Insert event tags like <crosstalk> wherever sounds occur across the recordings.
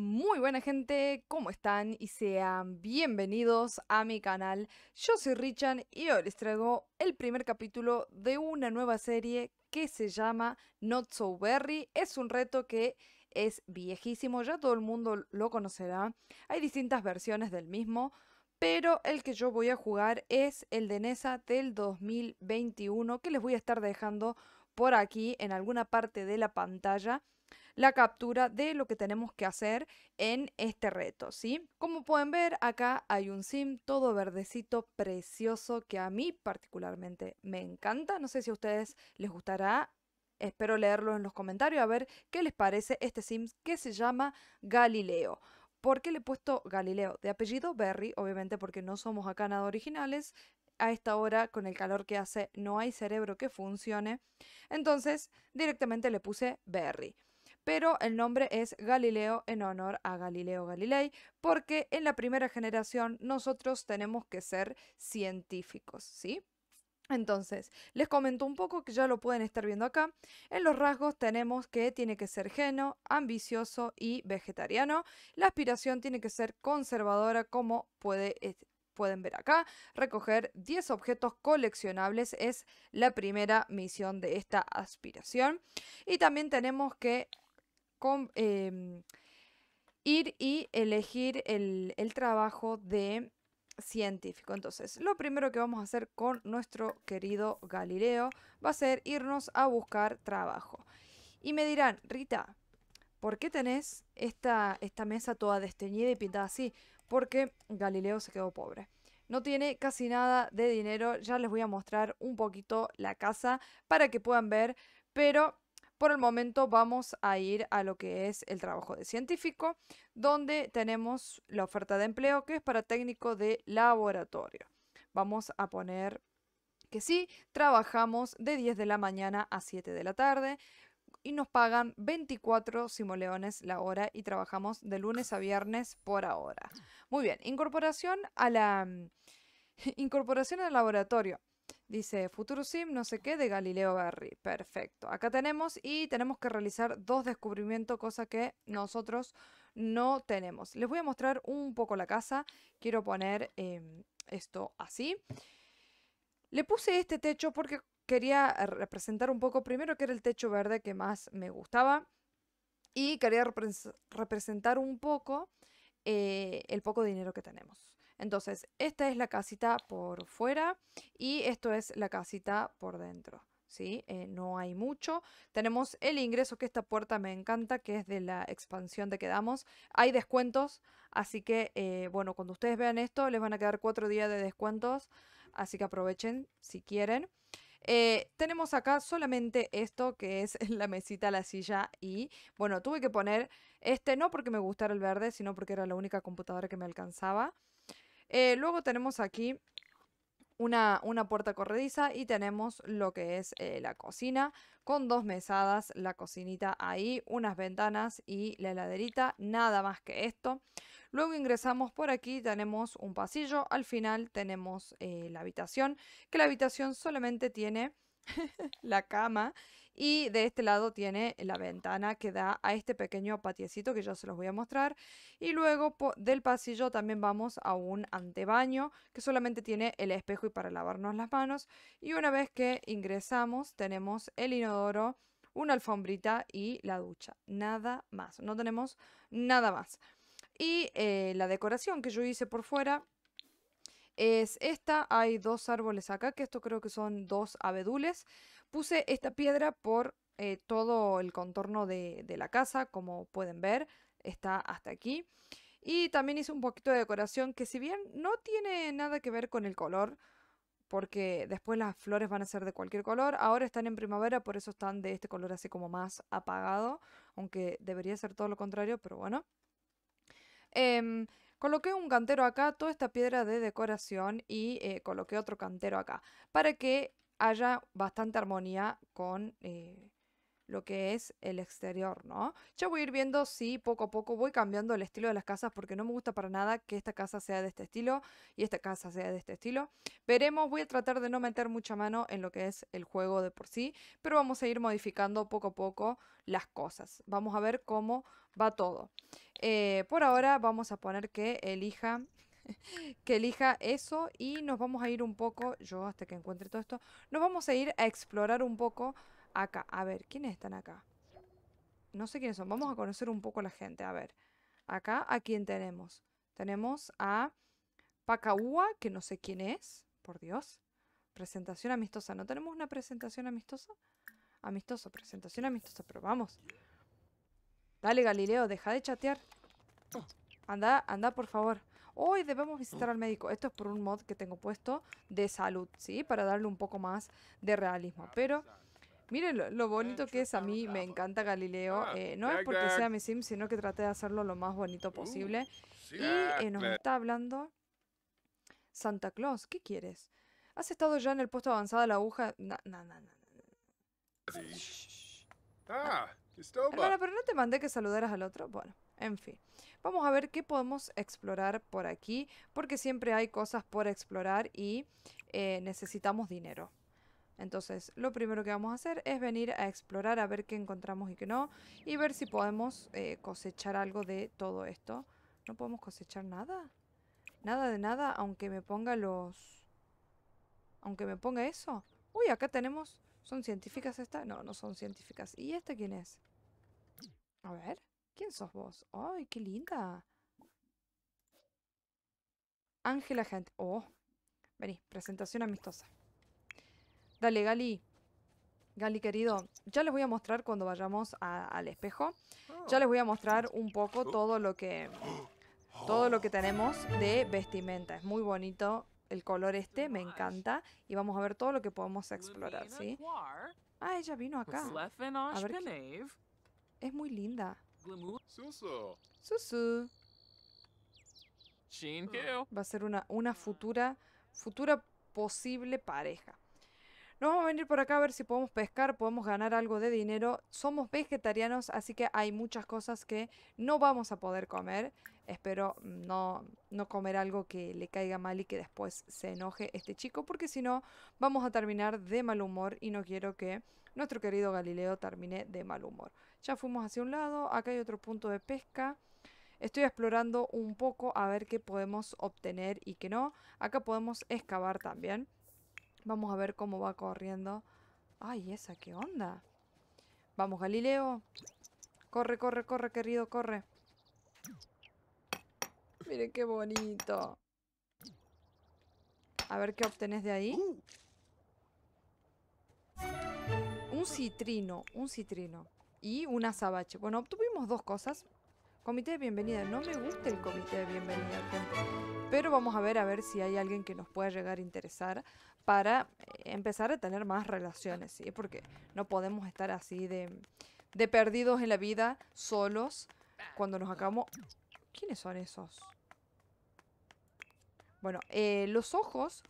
Muy buena gente, ¿cómo están? Y sean bienvenidos a mi canal. Yo soy Richan y hoy les traigo el primer capítulo de una nueva serie que se llama Not So Berry. Es un reto que es viejísimo, ya todo el mundo lo conocerá. Hay distintas versiones del mismo, pero el que yo voy a jugar es el de NESA del 2021 que les voy a estar dejando por aquí en alguna parte de la pantalla la captura de lo que tenemos que hacer en este reto, ¿sí? Como pueden ver, acá hay un sim todo verdecito, precioso, que a mí particularmente me encanta. No sé si a ustedes les gustará, espero leerlo en los comentarios, a ver qué les parece este sim que se llama Galileo. ¿Por qué le he puesto Galileo? De apellido Berry, obviamente porque no somos acá nada originales, a esta hora, con el calor que hace, no hay cerebro que funcione. Entonces, directamente le puse Berry pero el nombre es Galileo en honor a Galileo Galilei, porque en la primera generación nosotros tenemos que ser científicos, ¿sí? Entonces, les comento un poco que ya lo pueden estar viendo acá. En los rasgos tenemos que tiene que ser geno, ambicioso y vegetariano. La aspiración tiene que ser conservadora como eh, pueden ver acá. Recoger 10 objetos coleccionables es la primera misión de esta aspiración. Y también tenemos que Em, ir y elegir el, trabajo de científico. Entonces, lo primero que vamos a hacer con nuestro querido Galileo va a ser irnos a buscar trabajo. Y me dirán, Rita, ¿por qué tenés esta, esta mesa toda desteñida y pintada así? Porque Galileo se quedó pobre. No tiene casi nada de dinero, ya les voy a mostrar un poquito la casa para que puedan ver, pero por el momento vamos a ir a lo que es el trabajo de científico, donde tenemos la oferta de empleo que es para técnico de laboratorio. Vamos a poner que sí, trabajamos de 10 de la mañana a 7 de la tarde y nos pagan 24 simoleones la hora y trabajamos de lunes a viernes por ahora. Muy bien, incorporación a la <laughs> incorporación al laboratorio. Dice futuro sim no sé qué, de Galileo Barry. Perfecto. Acá tenemos y tenemos que realizar dos descubrimientos, cosa que nosotros no tenemos. Les voy a mostrar un poco la casa. Quiero poner em, esto así. Le puse este techo porque quería representar un poco primero que era el techo verde que más me gustaba y quería representar un poco eh, el poco dinero que tenemos. Entonces, esta es la casita por fuera y esto es la casita por dentro. ¿sí? Eh, no hay mucho. Tenemos el ingreso que esta puerta me encanta, que es de la expansión de Quedamos. Hay descuentos, así que, eh, bueno, cuando ustedes vean esto, les van a quedar cuatro días de descuentos, así que aprovechen si quieren. Eh, tenemos acá solamente esto que es <laughs> la mesita, la silla y bueno, tuve que poner este no porque me gustara el verde, sino porque era la única computadora que me alcanzaba. Eh, luego tenemos aquí una, puerta corrediza y tenemos lo que es eh, la cocina con dos mesadas, la cocinita ahí, unas ventanas y la heladerita, nada más que esto. Luego ingresamos por aquí, tenemos un pasillo, al final tenemos eh, la habitación, que la habitación solamente tiene <laughs> la cama y de este lado tiene la ventana que da a este pequeño patiecito que ya se los voy a mostrar. Y luego del pasillo también vamos a un antebaño que solamente tiene el espejo y para lavarnos las manos. Y una vez que ingresamos tenemos el inodoro, una alfombrita y la ducha. Nada más. No tenemos nada más. Y eh, la decoración que yo hice por fuera es esta. Hay dos árboles acá, que esto creo que son dos abedules. Puse esta piedra por eh, todo el contorno de, de la casa, como pueden ver. Está hasta aquí. Y también hice un poquito de decoración que si bien no tiene nada que ver con el color, porque después las flores van a ser de cualquier color, ahora están en primavera, por eso están de este color así como más apagado, aunque debería ser todo lo contrario, pero bueno. Em, Coloqué un cantero acá, toda esta piedra de decoración y eh, coloqué otro cantero acá para que haya bastante armonía con eh, lo que es el exterior, ¿no? Ya voy a ir viendo si poco a poco voy cambiando el estilo de las casas porque no me gusta para nada que esta casa sea de este estilo y esta casa sea de este estilo. Veremos, voy a tratar de no meter mucha mano en lo que es el juego de por sí, pero vamos a ir modificando poco a poco las cosas. Vamos a ver cómo va todo. Eh, por ahora vamos a poner que elija <laughs> que elija eso y nos vamos a ir un poco, yo hasta que encuentre todo esto, nos vamos a ir a explorar un poco Acá, a ver, ¿quiénes están acá? No sé quiénes son, vamos a conocer un poco la gente, a ver. Acá, ¿a quién tenemos? Tenemos a Pacaúa, que no sé quién es, por Dios. Presentación amistosa, ¿no tenemos una presentación amistosa? Amistoso, presentación amistosa, pero vamos. Dale, Galileo, deja de chatear. Anda, anda, por favor. Hoy debemos visitar al médico. Esto es por un mod que tengo puesto de salud, ¿sí? Para darle un poco más de realismo. Pero Miren lo, bonito que es, a mí me encanta Galileo. Ah, eh, no es porque sea mi sim, sino que traté de hacerlo lo más bonito uh, posible. Y ah, eh, nos está hablando Santa Claus, ¿qué quieres? ¿Has estado ya en el puesto avanzado de la aguja? No, no, no, pero no te mandé que saludaras al otro. Bueno, en fin. Vamos a ver qué podemos explorar por aquí, porque siempre hay cosas por explorar y eh, necesitamos dinero. Entonces, lo primero que vamos a hacer es venir a explorar, a ver qué encontramos y qué no, y ver si podemos eh, cosechar algo de todo esto. ¿No podemos cosechar nada? Nada de nada, aunque me ponga los... Aunque me ponga eso. Uy, acá tenemos... ¿Son científicas estas? No, no son científicas. ¿Y esta quién es? A ver, ¿quién sos vos? ¡Ay, qué linda! Ángela Gente. Oh, vení, presentación amistosa. Dale, Gali. Gali, querido, ya les voy a mostrar cuando vayamos al espejo. Ya les voy a mostrar un poco todo lo que... Todo lo que tenemos de vestimenta. Es muy bonito el color este, me encanta. Y vamos a ver todo lo que podemos explorar, ¿sí? Ah, ella vino acá. Es muy linda. Susu. Va a ser una, una futura, futura posible pareja. Nos vamos a venir por acá a ver si podemos pescar, podemos ganar algo de dinero. Somos vegetarianos, así que hay muchas cosas que no vamos a poder comer. Espero mm, no, no comer algo que le caiga mal y que después se enoje este chico, porque si no vamos a terminar de mal humor y no quiero que nuestro querido Galileo termine de mal humor. Ya fuimos hacia un lado, acá hay otro punto de pesca. Estoy explorando un poco a ver qué podemos obtener y qué no. Acá podemos excavar también. Vamos a ver cómo va corriendo. ¡Ay, esa qué onda! Vamos, Galileo. Corre, corre, corre, querido, corre. Miren qué bonito. A ver qué obtenés de ahí. Un citrino, un citrino. Y una azabache. Bueno, obtuvimos dos cosas. Comité de bienvenida. No me gusta el comité de bienvenida, Pero vamos a ver a ver si hay alguien que nos pueda llegar a interesar para empezar a tener más relaciones, ¿sí? Porque no podemos estar así de, perdidos en la vida, solos, cuando nos acabamos... ¿Quiénes son esos? Bueno, eh, los ojos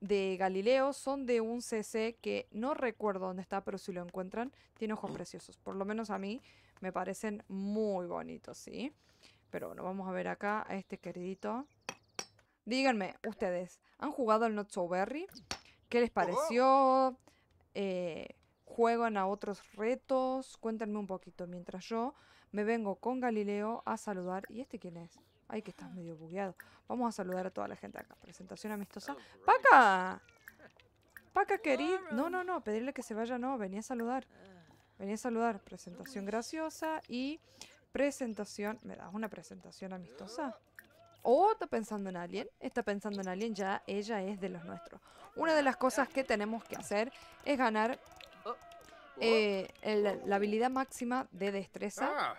de Galileo son de un CC que no recuerdo dónde está, pero si lo encuentran, tiene ojos preciosos. Por lo menos a mí me parecen muy bonitos, ¿sí? Pero bueno, vamos a ver acá a este queridito. Díganme, ustedes, ¿han jugado al Not So Berry? ¿Qué les pareció? Eh, ¿Juegan a otros retos? Cuéntenme un poquito mientras yo me vengo con Galileo a saludar. ¿Y este quién es? Ay, que estás medio bugueado. Vamos a saludar a toda la gente acá. Presentación amistosa. ¡Paca! Paca, querido. No, no, no. Pedirle que se vaya, no. Venía a saludar. Venía a saludar. Presentación graciosa y presentación. ¿Me das una presentación amistosa? o está pensando en alguien, está pensando en alguien, ya ella es de los nuestros. Una de las cosas que tenemos que hacer es ganar eh, la habilidad máxima de destreza. Ah,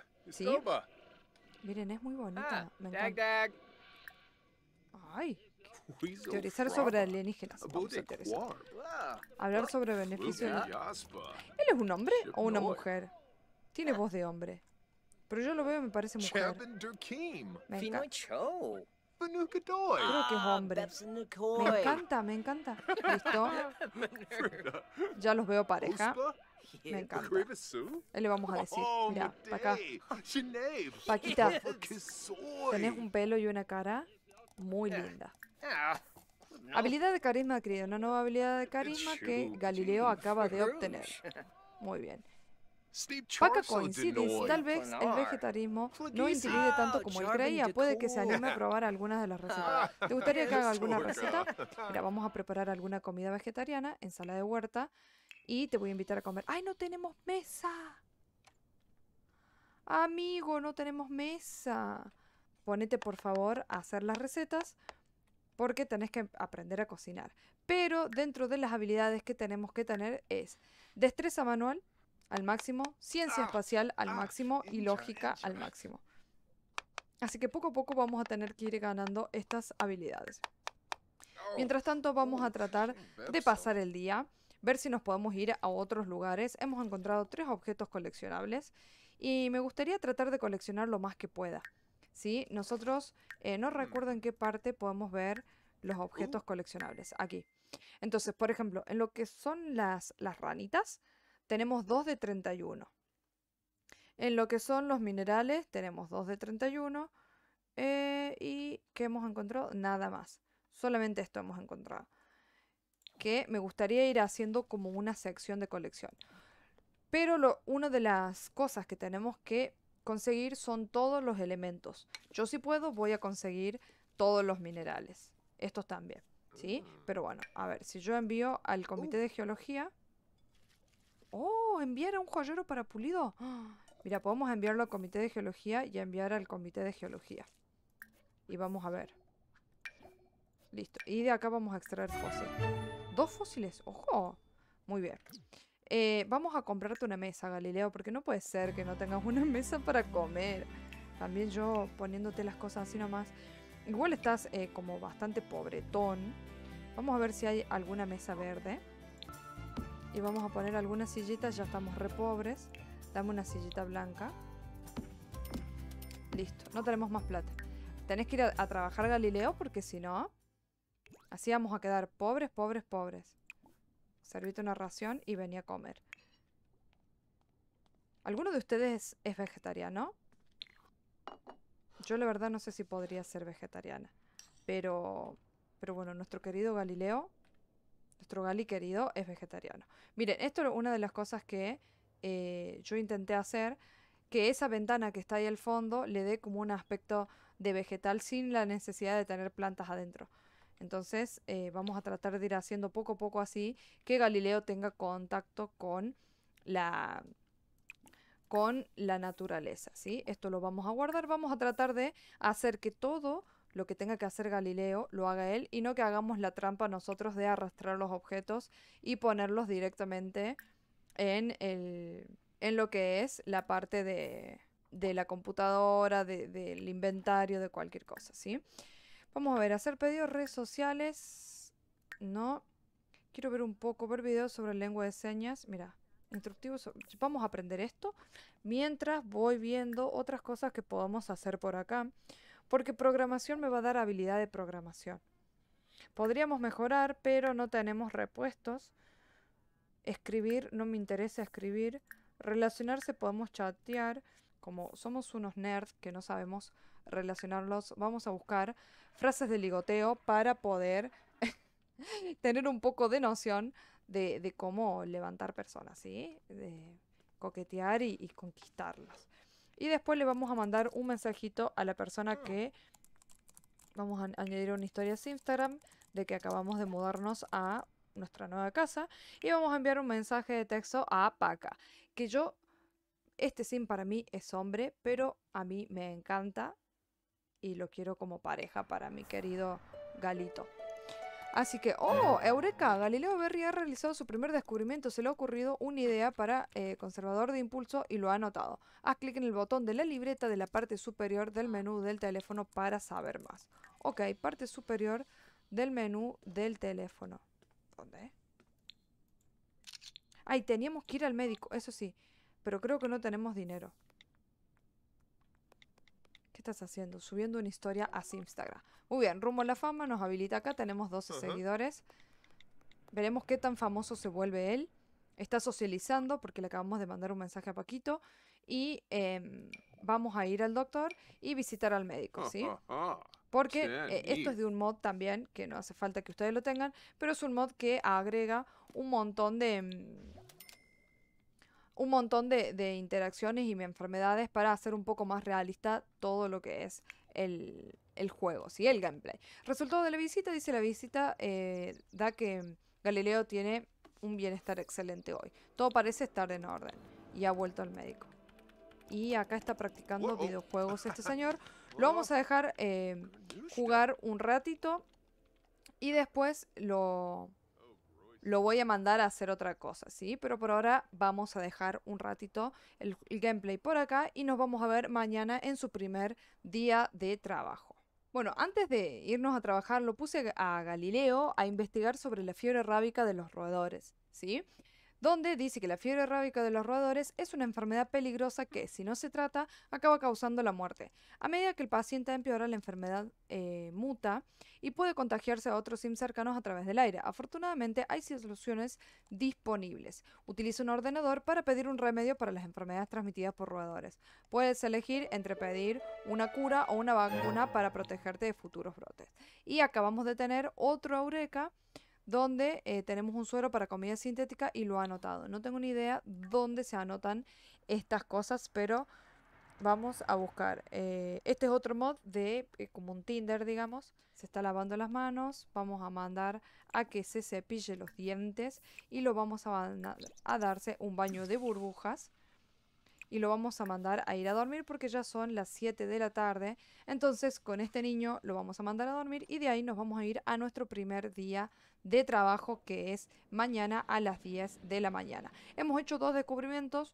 Miren, es muy bonita. Ah, me encanta. Teorizar sobre alienígenas. Hablar ah, sobre beneficios. ¿Él es un hombre o una mujer? Tiene voz de hombre. Pero yo lo veo y me parece mujer. Me encanta. Creo que es ah, hombre. Me encanta, me encanta. ¿Listo? <laughs> Ya los veo pareja. Me encanta. Él le vamos a decir. Oh, Mira, acá. Paquita, oh, tenés un pelo y una cara muy linda. Ah, habilidad de carisma querido Una nueva habilidad de carisma que Galileo acaba de obtener. <laughs> Muy bien. Paca coincide tal vez el vegetarismo no incide tanto como él creía. Puede que se anime a probar algunas de las recetas. <laughs> ¿Te gustaría que haga alguna receta? Mira, vamos a preparar alguna comida vegetariana, En sala de huerta, y te voy a invitar a comer. ¡Ay, no tenemos mesa! Amigo, no tenemos mesa. Ponete, por favor, a hacer las recetas porque tenés que aprender a cocinar. Pero dentro de las habilidades que tenemos que tener es destreza manual, al máximo, ciencia ah, espacial al ah, máximo y lógica al máximo. Así que poco a poco vamos a tener que ir ganando estas habilidades. Mientras oh, tanto vamos a oh, tratar de pasar el día, ver si nos podemos ir a otros lugares. Hemos encontrado tres objetos coleccionables y me gustaría tratar de coleccionar lo más que pueda. ¿Sí? Nosotros, eh, no mm. recuerdo en qué parte podemos ver los objetos uh. coleccionables. Aquí. Entonces, por ejemplo, en lo que son las ranitas, tenemos 2 de 31. En lo que son los minerales, tenemos 2 de 31. Eh, ¿Y qué hemos encontrado? Nada más. Solamente esto hemos encontrado. Que me gustaría ir haciendo como una sección de colección. Pero una de las cosas que tenemos que conseguir son todos los elementos. Yo si puedo voy a conseguir todos los minerales. Estos también, ¿sí? Ah. Pero bueno, a ver, si yo envío al Comité uh. de Geología... ¡Oh! Enviar a un joyero para pulido. <gasps> Mira, podemos enviarlo al comité de geología y enviar al comité de geología. Y vamos a ver. Listo. Y de acá vamos a extraer fósiles Dos fósiles. ¡Ojo! Muy bien. Eh, vamos a comprarte una mesa, Galileo, porque no puede ser que no tengas una <laughs> mesa para comer. También yo poniéndote las cosas así nomás. Igual estás eh, como bastante pobretón. Vamos a ver si hay alguna mesa verde y vamos a poner algunas sillitas, ya estamos re pobres. Dame una sillita blanca. Listo, no tenemos más plata. Tenés que ir a, trabajar Galileo porque si no, así vamos a quedar pobres, pobres, pobres. Servite una ración y vení a comer. ¿Alguno de ustedes es vegetariano? Yo la verdad no sé si podría ser vegetariana. Pero, pero bueno, nuestro querido Galileo nuestro Gali querido es vegetariano. Miren, esto es una de las cosas que eh, yo intenté hacer, que esa ventana que está ahí al fondo le dé como un aspecto de vegetal sin la necesidad de tener plantas adentro. Entonces eh, vamos a tratar de ir haciendo poco a poco así que Galileo tenga contacto con la con la naturaleza, ¿sí? Esto lo vamos a guardar, vamos a tratar de hacer que todo lo que tenga que hacer Galileo lo haga él y no que hagamos la trampa nosotros de arrastrar los objetos y ponerlos directamente en, el, lo que es la parte de, la computadora, del inventario, de cualquier cosa, ¿sí? Vamos a ver, hacer pedidos, redes sociales, no. Quiero ver un poco, ver videos sobre lengua de señas, mira, instructivos, vamos a aprender esto mientras voy viendo otras cosas que podamos hacer por acá porque programación me va a dar habilidad de programación. Podríamos mejorar, pero no tenemos repuestos. Escribir, no me interesa escribir. Relacionarse, podemos chatear. Como somos unos nerds que no sabemos relacionarlos, vamos a buscar frases de ligoteo para poder <laughs> tener un poco de noción de, cómo levantar personas, ¿sí? De coquetear y, y conquistarlas. Y después le vamos a mandar un mensajito a la persona mm. que... Vamos a añadir una historia a Instagram de que acabamos de mudarnos a nuestra nueva casa. Y vamos a enviar un mensaje de texto a Paca. Que yo... Este sim para mí es hombre, pero a mí me encanta y lo quiero como pareja para mi querido Galito. Así que, oh, Eureka, Galileo Berry ha realizado su primer descubrimiento, se le ha ocurrido una idea para eh, conservador de impulso y lo ha anotado. Haz clic en el botón de la libreta de la parte superior del menú del teléfono para saber más. Ok, parte superior del menú del teléfono. ¿Dónde? Ay, teníamos que ir al médico, eso sí, pero creo que no tenemos dinero. ¿Qué estás haciendo? Subiendo una historia a Instagram. Muy bien, rumbo a la fama, nos habilita acá, tenemos 12 seguidores. Veremos qué tan famoso se vuelve él. Está socializando porque le acabamos de mandar un mensaje a Paquito. Y em, vamos a ir al doctor y visitar al médico, ¿sí? <laughs> Ah, ah, porque eh, esto es de un mod también, que no hace falta que ustedes lo tengan, pero es un mod que agrega un montón de... Em, un montón de, de interacciones y enfermedades para hacer un poco más realista todo lo que es el, el juego, ¿sí? El gameplay. Resultado de la visita, dice la visita, eh, da que Galileo tiene un bienestar excelente hoy. Todo parece estar en orden. Y ha vuelto al médico. Y acá está practicando videojuegos este <laughs> señor. Lo vamos a dejar eh, jugar un ratito. Y después lo, lo voy a mandar a hacer otra cosa, ¿sí? Pero por ahora vamos a dejar un ratito el gameplay por acá y nos vamos a ver mañana en su primer día de trabajo. Bueno, antes de irnos a trabajar, lo puse a Galileo a investigar sobre la fiebre rábica de los roedores, ¿sí? donde dice que la fiebre rábica de los roedores es una enfermedad peligrosa que, si no se trata, acaba causando la muerte. A medida que el paciente empeora, la enfermedad eh, muta y puede contagiarse a otros sims cercanos a través del aire. Afortunadamente, hay soluciones disponibles. Utiliza un ordenador para pedir un remedio para las enfermedades transmitidas por roedores. Puedes elegir entre pedir una cura o una vacuna para protegerte de futuros brotes. Y acabamos de tener otro Eureka donde eh, tenemos un suero para comida sintética y lo ha anotado. No tengo ni idea dónde se anotan estas cosas, pero vamos a buscar. Eh, este es otro mod de eh, como un Tinder, digamos. Se está lavando las manos. Vamos a mandar a que se cepille los dientes y lo vamos a, a darse un baño de burbujas y lo vamos a mandar a ir a dormir porque ya son las 7 de la tarde. Entonces con este niño lo vamos a mandar a dormir y de ahí nos vamos a ir a nuestro primer día de trabajo que es mañana a las 10 de la mañana. Hemos hecho dos descubrimientos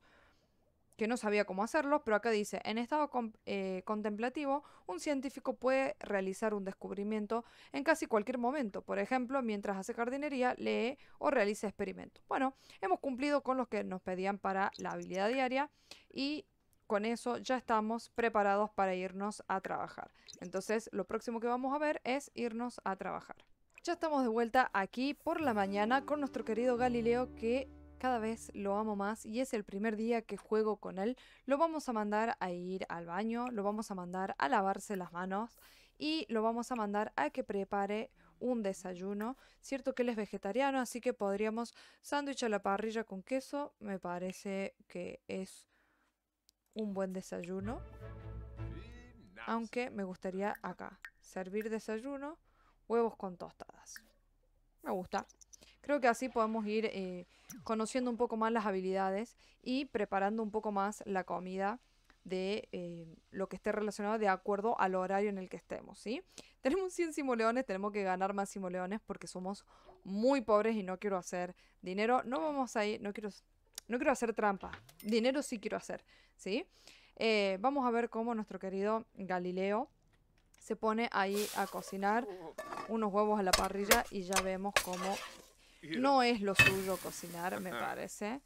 que no sabía cómo hacerlo, pero acá dice, en estado eh, contemplativo, un científico puede realizar un descubrimiento en casi cualquier momento, por ejemplo, mientras hace jardinería, lee o realiza experimentos. Bueno, hemos cumplido con los que nos pedían para la habilidad diaria y con eso ya estamos preparados para irnos a trabajar. Entonces, lo próximo que vamos a ver es irnos a trabajar. Ya estamos de vuelta aquí por la mañana con nuestro querido Galileo que cada vez lo amo más y es el primer día que juego con él. Lo vamos a mandar a ir al baño, lo vamos a mandar a lavarse las manos y lo vamos a mandar a que prepare un desayuno. Cierto que él es vegetariano, así que podríamos sándwich a la parrilla con queso. Me parece que es un buen desayuno. Aunque me gustaría acá servir desayuno, huevos con tostadas. Me gusta. Creo que así podemos ir eh, conociendo un poco más las habilidades y preparando un poco más la comida de eh, lo que esté relacionado de acuerdo al horario en el que estemos, ¿sí? <laughs> Tenemos 100 simoleones, tenemos que ganar más simoleones porque somos muy pobres y no quiero hacer dinero. No vamos a ir, no quiero, no quiero hacer trampa. Dinero sí quiero hacer, ¿sí? Eh, vamos a ver cómo nuestro querido Galileo se pone ahí a cocinar unos huevos a la parrilla y ya vemos cómo no es lo suyo cocinar, me <laughs> ah. parece.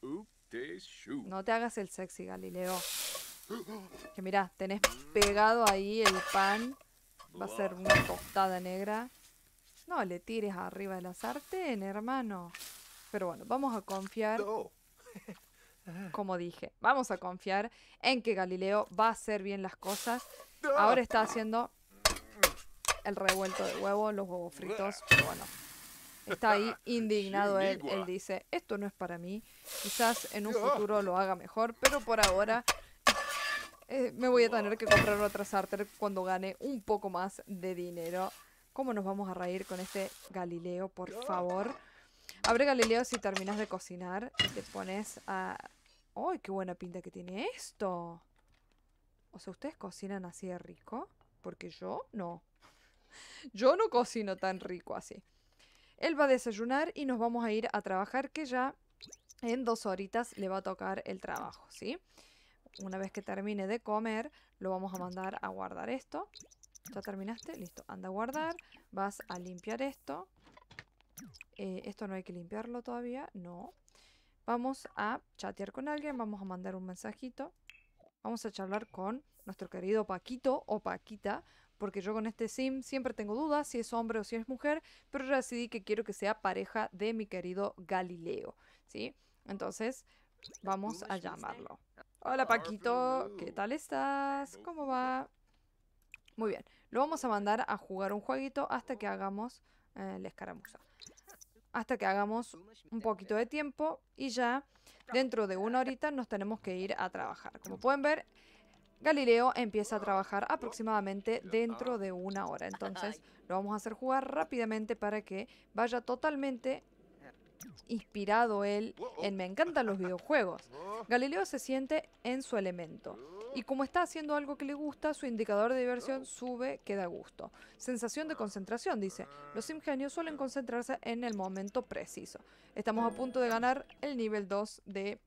No te hagas el sexy, Galileo. <gasps> Que mira, tenés pegado ahí el pan. Va a ser una tostada negra. No le tires arriba de la sartén, hermano. Pero bueno, vamos a confiar. <laughs> Como dije, vamos a confiar en que Galileo va a hacer bien las cosas. Ahora está haciendo el revuelto de huevo, los huevos fritos. Pero <laughs> bueno, está ahí <laughs> indignado él. Él dice, esto no es para mí, quizás en un futuro lo haga mejor, pero por ahora <laughs> eh, me voy a tener que comprar otra Sartre cuando gane un poco más de dinero. ¿Cómo nos vamos a reír con este Galileo, por favor? Abre Galileo si terminas de cocinar te pones a... ¡Ay, qué buena pinta que tiene esto! O sea, ¿ustedes cocinan así de rico? Porque yo no. Yo no cocino tan rico así. Él va a desayunar y nos vamos a ir a trabajar, que ya en dos horitas le va a tocar el trabajo, ¿sí? Una vez que termine de comer, lo vamos a mandar a guardar esto. ¿Ya terminaste? Listo. Anda a guardar. Vas a limpiar esto. Eh, esto no hay que limpiarlo todavía. No. Vamos a chatear con alguien. Vamos a mandar un mensajito. Vamos a charlar con nuestro querido Paquito o Paquita porque yo con este sim siempre tengo dudas si es hombre o si es mujer, pero yo decidí que quiero que sea pareja de mi querido Galileo, ¿sí? Entonces, vamos a llamarlo. Hola Paquito, ¿qué tal estás? ¿Cómo va? Muy bien, lo vamos a mandar a jugar un jueguito hasta que hagamos eh, la escaramuza. Hasta que hagamos un poquito de tiempo y ya dentro de una horita nos tenemos que ir a trabajar. Como pueden ver, Galileo empieza a trabajar aproximadamente dentro de una hora. Entonces lo vamos a hacer jugar rápidamente para que vaya totalmente inspirado él en Me encantan los videojuegos. Galileo se siente en su elemento. Y como está haciendo algo que le gusta, su indicador de diversión sube queda a gusto. Sensación de concentración, dice. Los ingenios suelen concentrarse en el momento preciso. Estamos a punto de ganar el nivel 2 de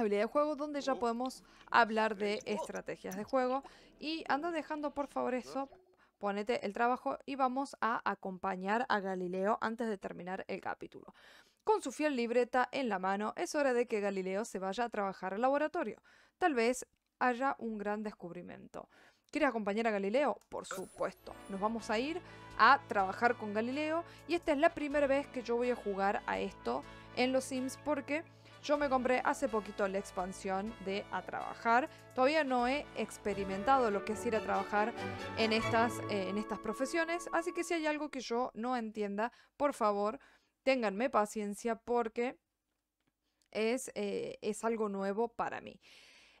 habilidad de juego, donde ya podemos hablar de estrategias de juego. Y anda dejando por favor eso, ponete el trabajo y vamos a acompañar a Galileo antes de terminar el capítulo. Con su fiel libreta en la mano, es hora de que Galileo se vaya a trabajar al laboratorio. Tal vez haya un gran descubrimiento. quieres acompañar a Galileo? Por supuesto. Nos vamos a ir a trabajar con Galileo y esta es la primera vez que yo voy a jugar a esto en los Sims porque yo me compré hace poquito la expansión de A Trabajar. Todavía no he experimentado lo que es ir a trabajar en estas, eh, en estas profesiones, así que si hay algo que yo no entienda, por favor, ténganme paciencia porque es, eh, es algo nuevo para mí.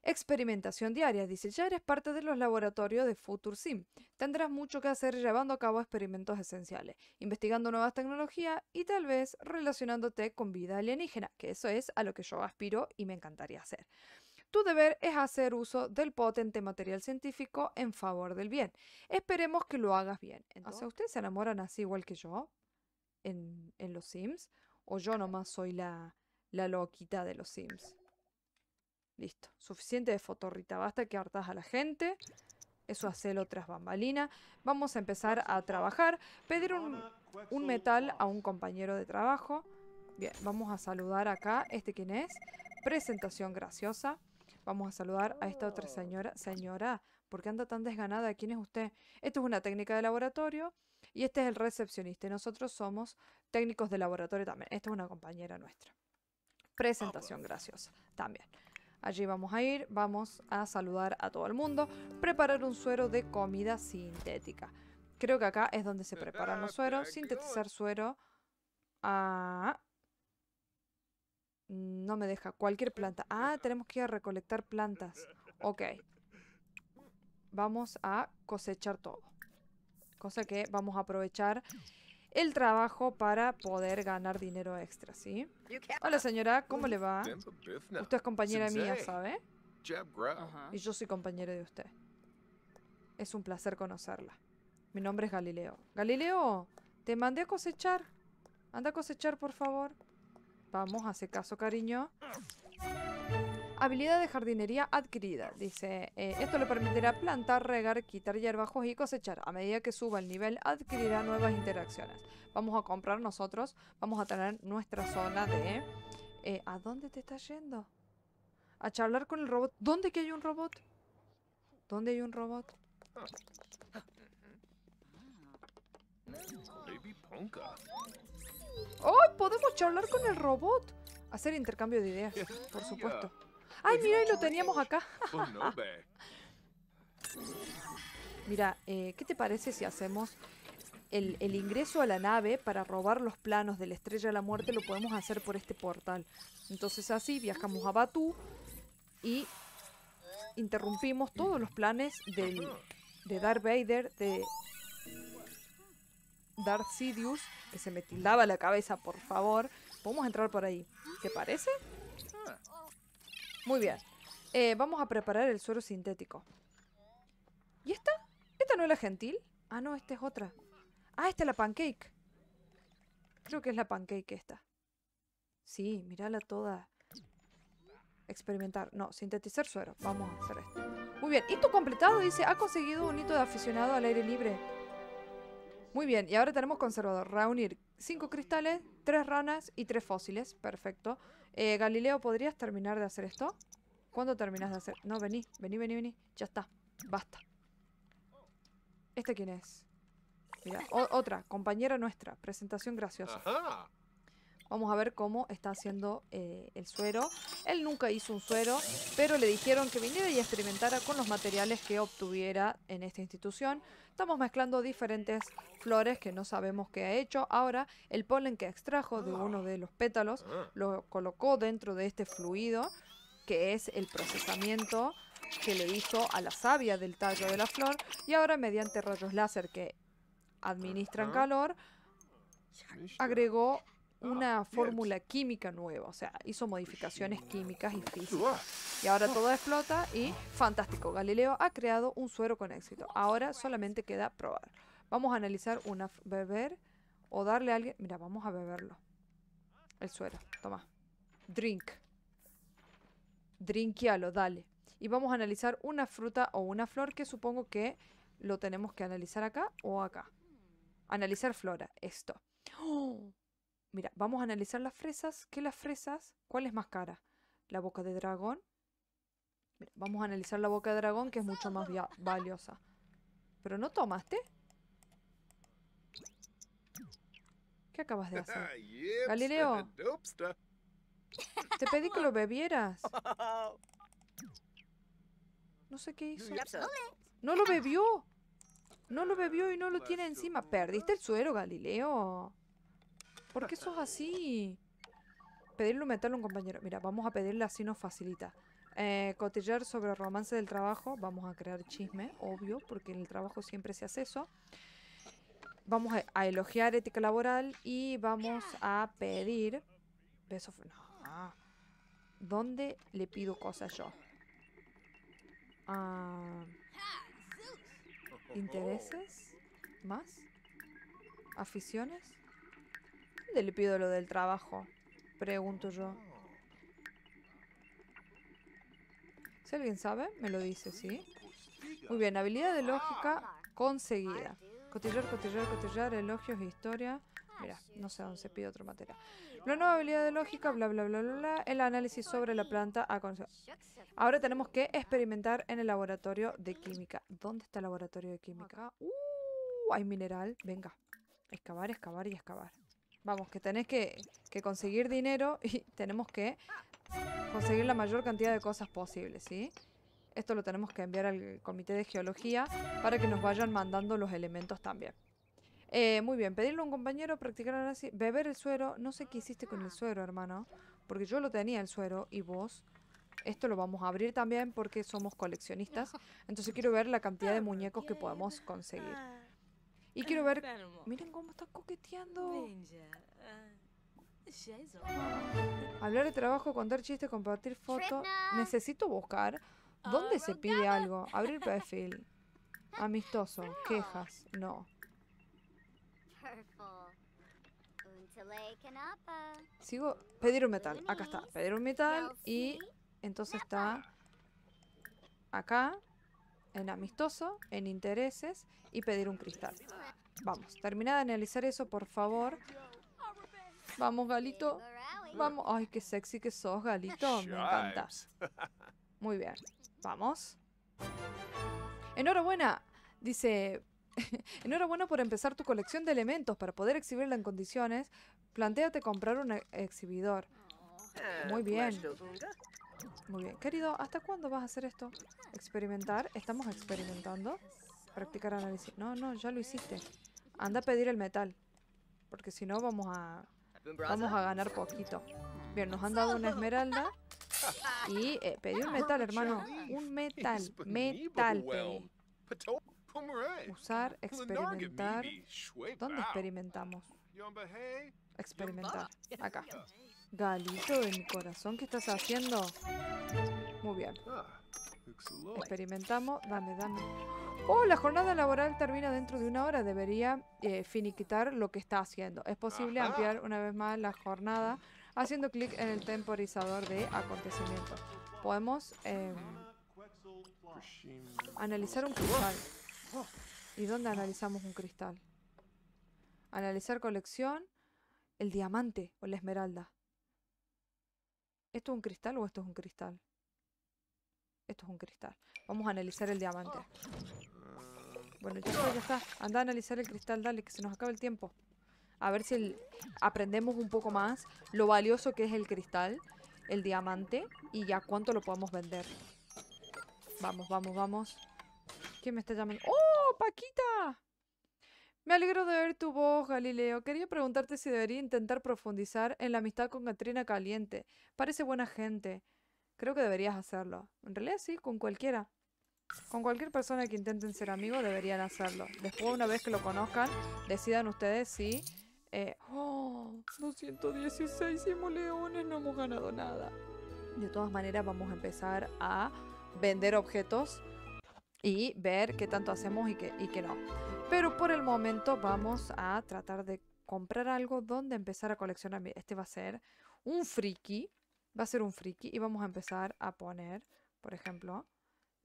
Experimentación diaria. Dice, ya eres parte de los laboratorios de Future Sim. Tendrás mucho que hacer llevando a cabo experimentos esenciales, investigando nuevas tecnologías y tal vez relacionándote con vida alienígena, que eso es a lo que yo aspiro y me encantaría hacer. Tu deber es hacer uso del potente material científico en favor del bien. Esperemos que lo hagas bien. Entonces, ¿ustedes se enamoran así igual que yo en, los Sims? ¿O yo nomás soy la, la loquita de los Sims? Listo. Suficiente de fotorrita. Basta que hartas a la gente. Eso hace lo tras bambalina. Vamos a empezar a trabajar. Pedir un, metal a un compañero de trabajo. Bien, vamos a saludar acá. ¿Este quién es? Presentación graciosa. Vamos a saludar a esta otra señora. Señora, ¿por qué anda tan desganada? ¿Quién es usted? Esto es una técnica de laboratorio y este es el recepcionista. nosotros somos técnicos de laboratorio también. Esta es una compañera nuestra. Presentación graciosa también. Allí vamos a ir, vamos a saludar a todo el mundo, preparar un suero de comida sintética. Creo que acá es donde se preparan los sueros, ah, sintetizar suero. Ah, no me deja, cualquier planta. Ah, tenemos que ir a recolectar plantas. Ok. Vamos a cosechar todo. Cosa que vamos a aprovechar el trabajo para poder ganar dinero extra, ¿sí? Hola señora, ¿cómo le va? Usted es compañera mía, ¿sabe? Y yo soy compañero de usted. Es un placer conocerla. Mi nombre es Galileo. Galileo, te mandé a cosechar. Anda a cosechar, por favor. Vamos, hace caso, cariño. Habilidad de jardinería adquirida. Dice, eh, esto le permitirá plantar, regar, quitar hierbajos y cosechar. A medida que suba el nivel, adquirirá nuevas interacciones. Vamos a comprar nosotros, vamos a tener nuestra zona de... Eh, ¿A dónde te estás yendo? A charlar con el robot. ¿Dónde que hay un robot? ¿Dónde hay un robot? ¡Oh! Podemos charlar con el robot. Hacer intercambio de ideas, por supuesto. ¡Ay, pues mira, y lo teníamos acá! Pues mira, eh, ¿qué te parece si hacemos el, ingreso a la nave para robar los planos de la Estrella de la Muerte? Lo podemos hacer por este portal. Entonces así viajamos a Batu y interrumpimos todos los planes de Darth Vader, de Darth Sidious, que se me tildaba la cabeza, por favor. Podemos entrar por ahí. ¿Te parece? Ah. Muy bien. Eh, vamos a preparar el suero sintético. ¿Y esta? ¿Esta no es la gentil? Ah, no, esta es otra. Ah, esta es la pancake. Creo que es la pancake esta. Sí, mirala toda. Experimentar. No, sintetizar suero. Vamos a hacer esto. Muy bien. Hito completado, dice. Ha conseguido un hito de aficionado al aire libre. Muy bien. Y ahora tenemos conservador. Reunir cinco cristales, tres ranas y tres fósiles. Perfecto. Eh, Galileo, ¿podrías terminar de hacer esto? ¿Cuándo terminas de hacer? No, vení, vení, vení, vení. Ya está. Basta. ¿Este quién es? otra, compañera nuestra. Presentación graciosa. Ajá. Vamos a ver cómo está haciendo eh, el suero. Él nunca hizo un suero, pero le dijeron que viniera y experimentara con los materiales que obtuviera en esta institución. Estamos mezclando diferentes flores que no sabemos qué ha hecho. Ahora, el polen que extrajo de uno de los pétalos lo colocó dentro de este fluido, que es el procesamiento que le hizo a la savia del tallo de la flor. Y ahora, mediante rayos láser que administran calor, agregó Ah, una fórmula química nueva, o sea, hizo modificaciones químicas y físicas. Y ahora todo explota y fantástico, Galileo ha creado un suero con éxito. Ahora solamente queda probar. Vamos a analizar una beber o darle a alguien, mira, vamos a beberlo. El suero, toma. Drink. Drinkialo, dale. Y vamos a analizar una fruta o una flor que supongo que lo tenemos que analizar acá o acá. Analizar flora, esto. Mira, vamos a analizar las fresas. ¿Qué las fresas? ¿Cuál es más cara? ¿La boca de dragón? vamos a analizar la boca de dragón, que es mucho más valiosa. ¿Pero no tomaste? ¿Qué acabas de <laughs> hacer? Galileo, te pedí que lo bebieras. <laughs> No sé qué hizo. No lo bebió. No lo bebió y no lo tiene encima. Perdiste el suero, Galileo. ¿Por qué es así? Pedirle un a un compañero. Mira, vamos a pedirle así nos facilita. Eh, cotillar sobre romance del trabajo. Vamos a crear chisme, obvio, porque en el trabajo siempre se hace eso. Vamos a, elogiar ética laboral y vamos a pedir... Beso... No. ¿Dónde le pido cosas yo? Ah, ¿Intereses? ¿Más? ¿Aficiones? dónde le pido lo del trabajo? Pregunto yo. Si alguien sabe, me lo dice, ¿sí? Muy bien, habilidad de lógica conseguida. Cotillar, cotillar, cotillar, elogios, historia. Mira, no sé dónde se pide otra materia. La nueva habilidad de lógica, bla, bla, bla, bla, El análisis sobre la planta a Ahora tenemos que experimentar en el laboratorio de química. ¿Dónde está el laboratorio de química? ¡Uh! Hay mineral. Venga. Excavar, excavar y excavar. Vamos, que tenés que, que conseguir dinero <laughs> y tenemos que conseguir la mayor cantidad de cosas posibles ¿sí? Esto lo tenemos que enviar al Comité de Geología para que nos vayan mandando los elementos también. Eh, muy bien, pedirle a un compañero, practicar así, beber el suero. No sé qué hiciste con el suero, hermano, porque yo lo tenía el suero y vos. Esto lo vamos a abrir también porque somos coleccionistas. Entonces quiero ver la cantidad de muñecos que podemos conseguir. Y quiero ver. Miren cómo está coqueteando. Ah, Hablar de trabajo, contar chistes, compartir fotos. Necesito buscar. ¿Dónde se pide algo? Abrir perfil. <laughs> Amistoso. Quejas. No. Sigo. Pedir un metal. Acá está. Pedir un metal. Y entonces está. Acá en amistoso, en intereses y pedir un cristal. Vamos, termina de analizar eso, por favor. Vamos, Galito. Vamos. Ay, qué sexy que sos, Galito. Me encanta. <laughs> Muy bien. Vamos. Enhorabuena. Dice, <laughs> enhorabuena por empezar tu colección de elementos. Para poder exhibirla en condiciones, planteate comprar un e-, exhibidor. Eh, Muy bien. Muy bien. Querido, ¿hasta cuándo vas a hacer esto? Experimentar. Estamos experimentando. Practicar análisis. No, no, ya lo hiciste. Anda a pedir el metal. Porque si no vamos a... Vamos a ganar poquito. Bien, nos han dado una esmeralda. Y eh, pedí un metal, hermano. Un metal. Metal Usar, experimentar. ¿Dónde experimentamos? Experimentar. Acá. Galito de mi corazón, ¿qué estás haciendo? Muy bien. Experimentamos. Dame, dame. Oh, la jornada laboral termina dentro de una hora. Debería eh, finiquitar lo que está haciendo. Es posible ampliar una vez más la jornada haciendo clic en el temporizador de acontecimientos Podemos em, analizar un cristal. ¿Y dónde analizamos un cristal? Analizar colección, el diamante o la esmeralda. ¿Esto es un cristal o esto es un cristal? Esto es un cristal. Vamos a analizar el diamante. Bueno, ya está, ya Anda a analizar el cristal, dale, que se nos acaba el tiempo. A ver si aprendemos un poco más lo valioso que es el cristal, el diamante, y ya cuánto lo podemos vender. Vamos, vamos, vamos. ¿Quién me está llamando? ¡Oh, Paquita! Me alegro de ver tu voz, Galileo. Quería preguntarte si debería intentar profundizar en la amistad con Katrina Caliente. Parece buena gente. Creo que deberías hacerlo. En realidad sí, con cualquiera. Con cualquier persona que intenten ser amigo deberían hacerlo. Después, una vez que lo conozcan, decidan ustedes si... Eh, ¡Oh! 216 simoleones, no hemos ganado nada. De todas maneras, vamos a empezar a vender objetos y ver qué tanto hacemos y qué, y qué no. Pero por el momento vamos a tratar de comprar algo donde empezar a coleccionar. Este va a ser un friki. Va a ser un friki y vamos a empezar a poner, por ejemplo,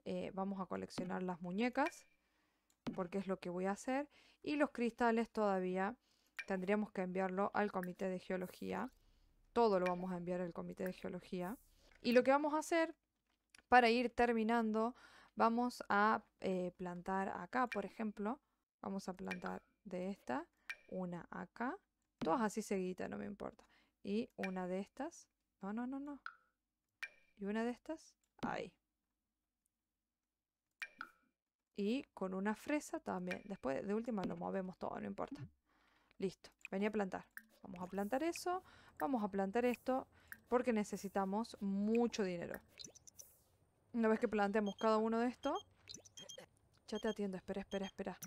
eh, vamos a coleccionar las muñecas. Porque es lo que voy a hacer. Y los cristales todavía tendríamos que enviarlo al comité de geología. Todo lo vamos a enviar al comité de geología. Y lo que vamos a hacer para ir terminando, vamos a eh, plantar acá, por ejemplo, Vamos a plantar de esta, una acá, todas así seguidas, no me importa. Y una de estas, no, no, no, no. Y una de estas, ahí. Y con una fresa también. Después de última lo movemos todo, no importa. Listo, venía a plantar. Vamos a plantar eso, vamos a plantar esto, porque necesitamos mucho dinero. Una vez que plantemos cada uno de estos, ya te atiendo, espera, espera, espera.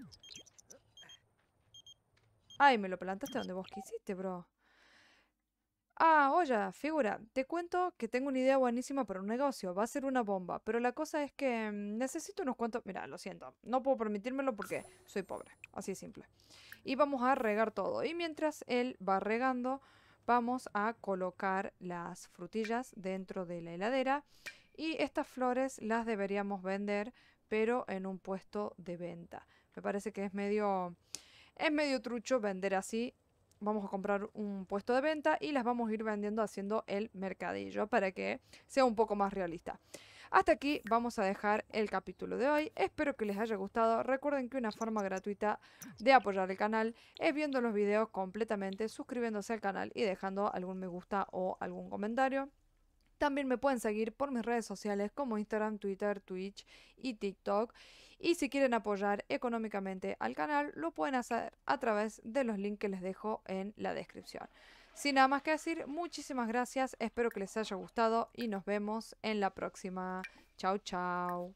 Ay, me lo plantaste donde vos quisiste, bro. Ah, oye, figura, te cuento que tengo una idea buenísima para un negocio, va a ser una bomba, pero la cosa es que mm, necesito unos cuantos... Mira, lo siento, no puedo permitírmelo porque soy pobre, así de simple. Y vamos a regar todo, y mientras él va regando, vamos a colocar las frutillas dentro de la heladera, y estas flores las deberíamos vender, pero en un puesto de venta. Me parece que es medio es medio trucho vender así. Vamos a comprar un puesto de venta y las vamos a ir vendiendo haciendo el mercadillo para que sea un poco más realista. Hasta aquí vamos a dejar el capítulo de hoy. Espero que les haya gustado. Recuerden que una forma gratuita de apoyar el canal es viendo los videos completamente, suscribiéndose al canal y dejando algún me gusta o algún comentario. También me pueden seguir por mis redes sociales como Instagram, Twitter, Twitch y TikTok. Y si quieren apoyar económicamente al canal, lo pueden hacer a través de los links que les dejo en la descripción. Sin nada más que decir, muchísimas gracias, espero que les haya gustado y nos vemos en la próxima. Chao, chao.